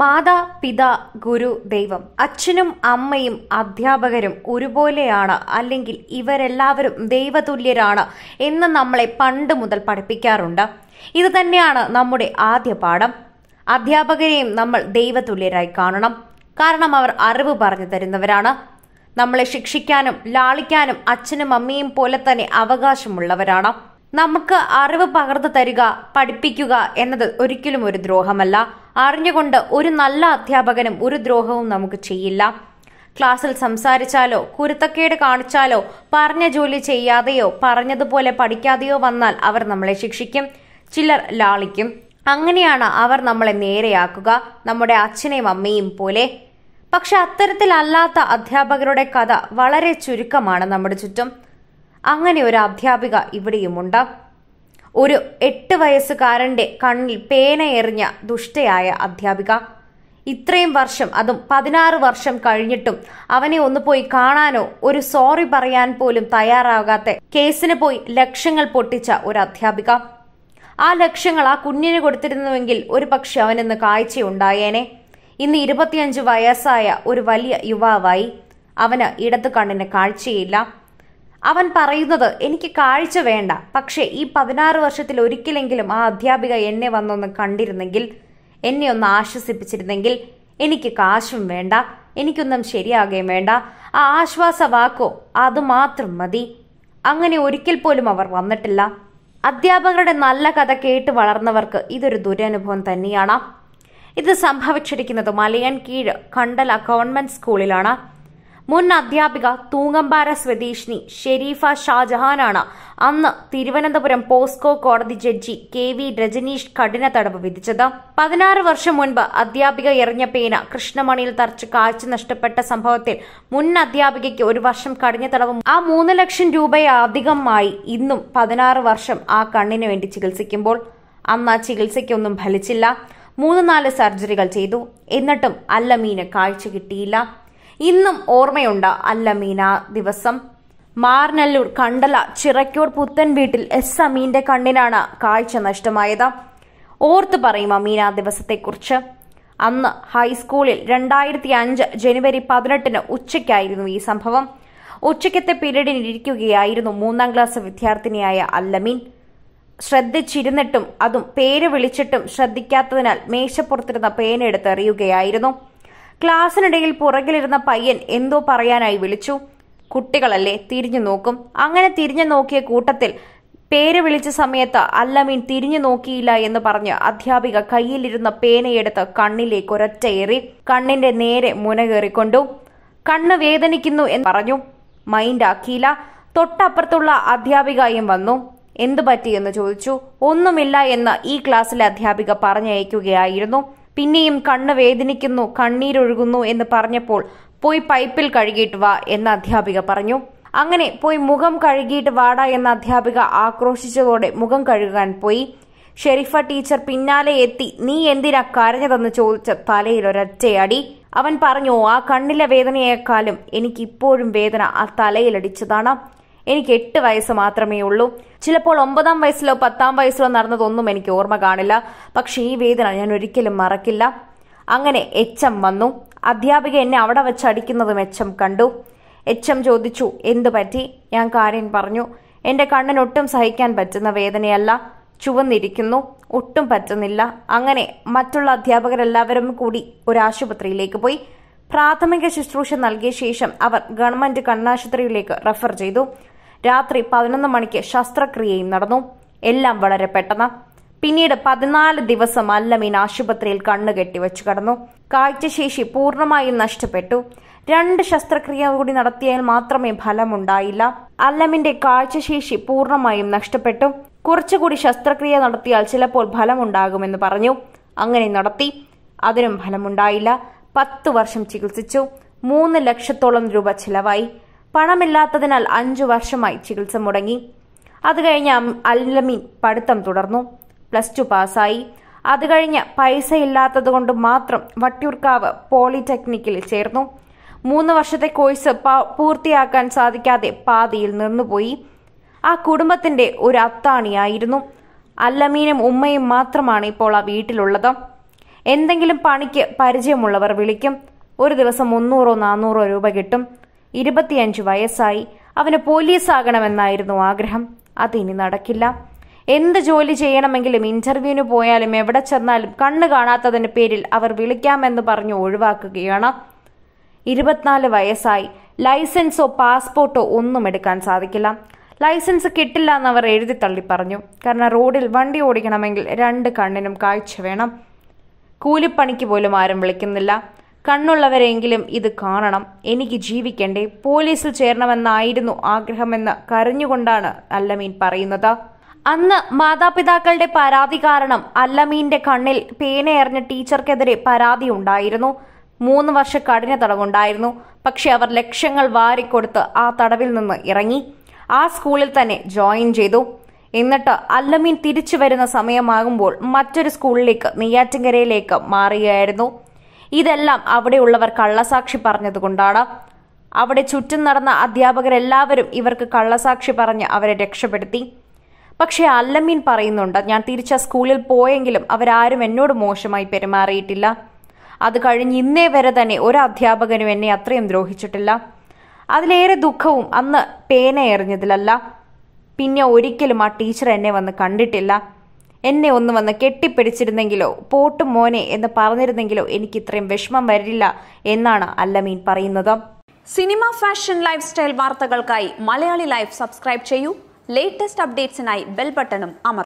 മാതാ പിതാ ഗുരു ദൈവം അച്ഛനും അമ്മയും അധ്യാപകരും ഒരുപോലെയാണ് അല്ലെങ്കിൽ ഇവരെല്ലാവരും ദൈവതുല്യരാണ് എന്ന് നമ്മളെ പണ്ട് മുതൽ പഠിപ്പിക്കാറുണ്ട് ഇത് തന്നെയാണ് നമ്മുടെ ആദ്യ പാഠം അധ്യാപകരെയും നമ്മൾ ദൈവതുല്യരായി കാണണം കാരണം അവർ അറിവ് പറഞ്ഞു തരുന്നവരാണ് നമ്മളെ ശിക്ഷിക്കാനും ലാളിക്കാനും അച്ഛനും അമ്മയും പോലെ തന്നെ അവകാശമുള്ളവരാണ് നമുക്ക് അറിവ് പകർന്നു തരിക പഠിപ്പിക്കുക എന്നത് ഒരിക്കലും ഒരു ദ്രോഹമല്ല അറിഞ്ഞുകൊണ്ട് ഒരു നല്ല അധ്യാപകനും ഒരു ദ്രോഹവും നമുക്ക് ചെയ്യില്ല ക്ലാസ്സിൽ സംസാരിച്ചാലോ കുരുത്തക്കേട് കാണിച്ചാലോ പറഞ്ഞ ജോലി ചെയ്യാതെയോ പറഞ്ഞതുപോലെ പഠിക്കാതെയോ വന്നാൽ അവർ നമ്മളെ ശിക്ഷിക്കും ചിലർ ലാളിക്കും അങ്ങനെയാണ് അവർ നമ്മളെ നേരെയാക്കുക നമ്മുടെ അച്ഛനെയും അമ്മയും പോലെ പക്ഷെ അത്തരത്തിലല്ലാത്ത അധ്യാപകരുടെ കഥ വളരെ ചുരുക്കമാണ് നമ്മുടെ ചുറ്റും അങ്ങനെ ഒരു അധ്യാപിക ഇവിടെയുമുണ്ട് ഒരു എട്ട് വയസ്സുകാരന്റെ കണ്ണിൽ പേന എറിഞ്ഞ ദുഷ്ടയായ അധ്യാപിക ഇത്രയും വർഷം അതും പതിനാറ് വർഷം കഴിഞ്ഞിട്ടും അവനെ ഒന്ന് പോയി കാണാനോ ഒരു സോറി പറയാൻ പോലും തയ്യാറാകാത്ത കേസിന് പോയി ലക്ഷങ്ങൾ പൊട്ടിച്ച ഒരു അധ്യാപിക ആ ലക്ഷ്യങ്ങൾ ആ കുഞ്ഞിന് കൊടുത്തിരുന്നുവെങ്കിൽ ഒരു പക്ഷെ അവനിന്ന് കാഴ്ചയുണ്ടായേനെ ഇന്ന് ഇരുപത്തിയഞ്ച് വയസ്സായ ഒരു വലിയ യുവാവായി അവന് ഇടത് കണ്ണിന് കാഴ്ചയില്ല അവൻ പറയുന്നത് എനിക്ക് കാഴ്ച വേണ്ട പക്ഷേ ഈ പതിനാറ് വർഷത്തിൽ ഒരിക്കലെങ്കിലും ആ അധ്യാപിക എന്നെ വന്നൊന്ന് കണ്ടിരുന്നെങ്കിൽ എന്നെ ഒന്ന് ആശ്വസിപ്പിച്ചിരുന്നെങ്കിൽ എനിക്ക് കാശും വേണ്ട എനിക്കൊന്നും ശരിയാകുകയും വേണ്ട ആ ആശ്വാസ വാക്കോ അതുമാത്രം മതി അങ്ങനെ ഒരിക്കൽ പോലും അവർ വന്നിട്ടില്ല അധ്യാപകരുടെ നല്ല കഥ കേട്ട് വളർന്നവർക്ക് ഇതൊരു ദുരനുഭവം തന്നെയാണ് ഇത് സംഭവിച്ചിരിക്കുന്നത് കീഴ് കണ്ടല ഗവൺമെന്റ് സ്കൂളിലാണ് മുൻ അധ്യാപിക തൂങ്ങമ്പാര സ്വദേശിനി ഷെരീഫ ഷാജഹാനാണ് അന്ന് തിരുവനന്തപുരം പോസ്കോ കോടതി ജഡ്ജി കെ വി രജനീഷ് കഠിന തടവ് വിധിച്ചത് പതിനാറ് വർഷം മുൻപ് അധ്യാപിക എറിഞ്ഞ പേന കൃഷ്ണമണിയിൽ തറച്ച് കാഴ്ച നഷ്ടപ്പെട്ട സംഭവത്തിൽ മുൻ അധ്യാപികയ്ക്ക് ഒരു വർഷം കഠിന തടവ് ആ മൂന്ന് ലക്ഷം രൂപയധികമായി അധികമായി ഇന്നും പതിനാറ് വർഷം ആ കണ്ണിന് വേണ്ടി ചികിത്സിക്കുമ്പോൾ അന്ന് ആ ചികിത്സയ്ക്കൊന്നും ഫലിച്ചില്ല മൂന്ന് നാല് സർജറികൾ ചെയ്തു എന്നിട്ടും മീന് കാഴ്ച കിട്ടിയില്ല ഇന്നും ഓർമ്മയുണ്ട് അല്ല മീന ദിവസം മാർനല്ലൂർ കണ്ടല ചിറക്കൂർ പുത്തൻ വീട്ടിൽ എസ് അമീന്റെ കണ്ണിനാണ് കാഴ്ച നഷ്ടമായത് ഓർത്തു പറയും അമീന ദിവസത്തെക്കുറിച്ച് അന്ന് ഹൈസ്കൂളിൽ രണ്ടായിരത്തി അഞ്ച് ജനുവരി പതിനെട്ടിന് ഉച്ചയ്ക്കായിരുന്നു ഈ സംഭവം ഉച്ചയ്ക്കത്തെ പീരീഡിനിരിക്കുകയായിരുന്നു മൂന്നാം ക്ലാസ് വിദ്യാർത്ഥിനിയായ അല്ലമീൻ ശ്രദ്ധിച്ചിരുന്നിട്ടും അതും പേര് വിളിച്ചിട്ടും ശ്രദ്ധിക്കാത്തതിനാൽ മേശപ്പുറത്തിരുന്ന പേനെടുത്ത് എറിയുകയായിരുന്നു ക്ലാസ്സിനിടയിൽ പുറകിലിരുന്ന പയ്യൻ എന്തോ പറയാനായി വിളിച്ചു കുട്ടികളല്ലേ തിരിഞ്ഞു നോക്കും അങ്ങനെ തിരിഞ്ഞു നോക്കിയ കൂട്ടത്തിൽ പേര് വിളിച്ച സമയത്ത് അല്ലമീൻ തിരിഞ്ഞു നോക്കിയില്ല എന്ന് പറഞ്ഞ് അധ്യാപിക കയ്യിലിരുന്ന പേനയെടുത്ത് കണ്ണിലേക്ക് ഒരൊറ്റയേറി കണ്ണിന്റെ നേരെ മുനകേറിക്കൊണ്ടു കണ്ണ് വേദനിക്കുന്നു എന്ന് പറഞ്ഞു മൈൻഡ് ആക്കിയില്ല തൊട്ടപ്പുറത്തുള്ള അധ്യാപികയും വന്നു എന്തു പറ്റിയെന്ന് ചോദിച്ചു ഒന്നുമില്ല എന്ന് ഈ ക്ലാസ്സിലെ അധ്യാപിക പറഞ്ഞയക്കുകയായിരുന്നു പിന്നെയും കണ്ണ് വേദനിക്കുന്നു കണ്ണീരൊഴുകുന്നു എന്ന് പറഞ്ഞപ്പോൾ പോയി പൈപ്പിൽ കഴുകിയിട്ട് വാ എന്ന് അധ്യാപിക പറഞ്ഞു അങ്ങനെ പോയി മുഖം കഴുകിയിട്ട് വാടാ എന്ന അധ്യാപിക ആക്രോശിച്ചതോടെ മുഖം കഴുകാൻ പോയി ഷെരീഫ ടീച്ചർ പിന്നാലെ എത്തി നീ എന്തിനാ കരഞ്ഞതെന്ന് ചോദിച്ച തലയിൽ ഒരൊറ്റയടി അവൻ പറഞ്ഞു ആ കണ്ണിലെ വേദനയേക്കാളും എനിക്കിപ്പോഴും വേദന ആ തലയിലടിച്ചതാണ് എനിക്ക് എട്ട് വയസ്സ് മാത്രമേ ഉള്ളൂ ചിലപ്പോൾ ഒമ്പതാം വയസ്സിലോ പത്താം വയസ്സിലോ നടന്നതൊന്നും എനിക്ക് ഓർമ്മ കാണില്ല പക്ഷേ ഈ വേദന ഞാൻ ഒരിക്കലും മറക്കില്ല അങ്ങനെ എച്ചം വന്നു അധ്യാപിക എന്നെ അവിടെ വെച്ച് അടിക്കുന്നതും എച്ചം കണ്ടു എച്ചം ചോദിച്ചു എന്തു പറ്റി ഞാൻ കാര്യം പറഞ്ഞു എൻ്റെ കണ്ണിനൊട്ടും സഹിക്കാൻ പറ്റുന്ന വേദനയല്ല ചുവന്നിരിക്കുന്നു ഒട്ടും പറ്റുന്നില്ല അങ്ങനെ മറ്റുള്ള അധ്യാപകരെല്ലാവരും കൂടി ഒരു ആശുപത്രിയിലേക്ക് പോയി പ്രാഥമിക ശുശ്രൂഷ നൽകിയ ശേഷം അവർ ഗവൺമെന്റ് കണ്ണാശുപത്രിയിലേക്ക് റെഫർ ചെയ്തു രാത്രി പതിനൊന്ന് മണിക്ക് ശസ്ത്രക്രിയയും നടന്നു എല്ലാം വളരെ പെട്ടെന്ന് പിന്നീട് പതിനാല് ദിവസം അല്ലമീൻ ആശുപത്രിയിൽ കണ്ണുകെട്ടി വെച്ചു കടന്നു കാഴ്ചശേഷി പൂർണ്ണമായും നഷ്ടപ്പെട്ടു രണ്ട് ശസ്ത്രക്രിയ കൂടി നടത്തിയാൽ മാത്രമേ ഫലമുണ്ടായില്ല അല്ലമിന്റെ കാഴ്ചശേഷി പൂർണ്ണമായും നഷ്ടപ്പെട്ടു കുറച്ചുകൂടി ശസ്ത്രക്രിയ നടത്തിയാൽ ചിലപ്പോൾ ഫലമുണ്ടാകുമെന്ന് പറഞ്ഞു അങ്ങനെ നടത്തി അതിനും ഫലമുണ്ടായില്ല പത്തു വർഷം ചികിത്സിച്ചു മൂന്ന് ലക്ഷത്തോളം രൂപ ചിലവായി പണമില്ലാത്തതിനാൽ അഞ്ചു വർഷമായി ചികിത്സ മുടങ്ങി അത് കഴിഞ്ഞ് അൽലമീൻ പഠിത്തം തുടർന്നു പ്ലസ് ടു പാസ്സായി അത് കഴിഞ്ഞ് പൈസ ഇല്ലാത്തതുകൊണ്ട് മാത്രം വട്ടിയൂർക്കാവ് പോളിടെക്നിക്കിൽ ചേർന്നു മൂന്ന് വർഷത്തെ കോഴ്സ് പൂർത്തിയാക്കാൻ സാധിക്കാതെ പാതിയിൽ നിന്നുപോയി ആ കുടുംബത്തിന്റെ ഒരു അത്താണിയായിരുന്നു അല്ലമീനും ഉമ്മയും മാത്രമാണ് ഇപ്പോൾ ആ വീട്ടിലുള്ളത് എന്തെങ്കിലും പണിക്ക് പരിചയമുള്ളവർ വിളിക്കും ഒരു ദിവസം മുന്നൂറോ നാനൂറോ രൂപ കിട്ടും ഇരുപത്തിയഞ്ച് വയസ്സായി അവന് ആകണമെന്നായിരുന്നു ആഗ്രഹം അതിനി നടക്കില്ല എന്ത് ജോലി ചെയ്യണമെങ്കിലും ഇന്റർവ്യൂവിന് പോയാലും എവിടെ ചെന്നാലും കണ്ണു കാണാത്തതിന്റെ പേരിൽ അവർ വിളിക്കാമെന്ന് പറഞ്ഞു ഒഴിവാക്കുകയാണ് ഇരുപത്തിനാല് വയസ്സായി ലൈസൻസോ പാസ്പോർട്ടോ ഒന്നും എടുക്കാൻ സാധിക്കില്ല ലൈസൻസ് കിട്ടില്ല എന്ന് അവർ എഴുതി തള്ളി പറഞ്ഞു കാരണം റോഡിൽ വണ്ടി ഓടിക്കണമെങ്കിൽ രണ്ട് കണ്ണിനും കാഴ്ച വേണം കൂലിപ്പണിക്ക് പോലും ആരും വിളിക്കുന്നില്ല കണ്ണുള്ളവരെങ്കിലും ഇത് കാണണം എനിക്ക് ജീവിക്കണ്ടേ പോലീസിൽ ചേരണമെന്നായിരുന്നു ആഗ്രഹമെന്ന് കരഞ്ഞുകൊണ്ടാണ് അല്ലമീൻ പറയുന്നത് അന്ന് മാതാപിതാക്കളുടെ പരാതി കാരണം അല്ലമീന്റെ കണ്ണിൽ പേനയെറിഞ്ഞ ടീച്ചർക്കെതിരെ പരാതി ഉണ്ടായിരുന്നു മൂന്ന് വർഷ കഠിന തടവുണ്ടായിരുന്നു പക്ഷെ അവർ ലക്ഷങ്ങൾ വാരിക്കൊടുത്ത് ആ തടവിൽ നിന്ന് ഇറങ്ങി ആ സ്കൂളിൽ തന്നെ ജോയിൻ ചെയ്തു എന്നിട്ട് അല്ലമീൻ തിരിച്ചു വരുന്ന സമയമാകുമ്പോൾ മറ്റൊരു സ്കൂളിലേക്ക് നെയ്യാറ്റിങ്കരയിലേക്ക് മാറുകയായിരുന്നു ഇതെല്ലാം അവിടെയുള്ളവർ കള്ളസാക്ഷി പറഞ്ഞതുകൊണ്ടാണ് അവിടെ ചുറ്റും നടന്ന അധ്യാപകരെല്ലാവരും ഇവർക്ക് കള്ളസാക്ഷി പറഞ്ഞ് അവരെ രക്ഷപ്പെടുത്തി പക്ഷേ അല്ലമീൻ പറയുന്നുണ്ട് ഞാൻ തിരിച്ച സ്കൂളിൽ പോയെങ്കിലും അവരാരും എന്നോട് മോശമായി പെരുമാറിയിട്ടില്ല അത് കഴിഞ്ഞ് ഇന്നേ വരെ തന്നെ ഒരു അധ്യാപകനും എന്നെ അത്രയും ദ്രോഹിച്ചിട്ടില്ല അതിലേറെ ദുഃഖവും അന്ന് പേന എറിഞ്ഞതിലല്ല പിന്നെ ഒരിക്കലും ആ ടീച്ചർ എന്നെ വന്ന് കണ്ടിട്ടില്ല എന്നെ ഒന്ന് വന്ന് കെട്ടിപ്പിടിച്ചിരുന്നെങ്കിലോ പോട്ടും മോനെ എന്ന് പറഞ്ഞിരുന്നെങ്കിലോ എനിക്ക് ഇത്രയും വിഷമം വരില്ല എന്നാണ് അല്ലമീൻ പറയുന്നത് സിനിമ ഫാഷൻ ലൈഫ് സ്റ്റൈൽ വാർത്തകൾക്കായി മലയാളി ലൈഫ് സബ്സ്ക്രൈബ് ചെയ്യൂ ലേറ്റസ്റ്റ് അപ്ഡേറ്റ്സിനായി ബെൽ ബട്ടണും അമർ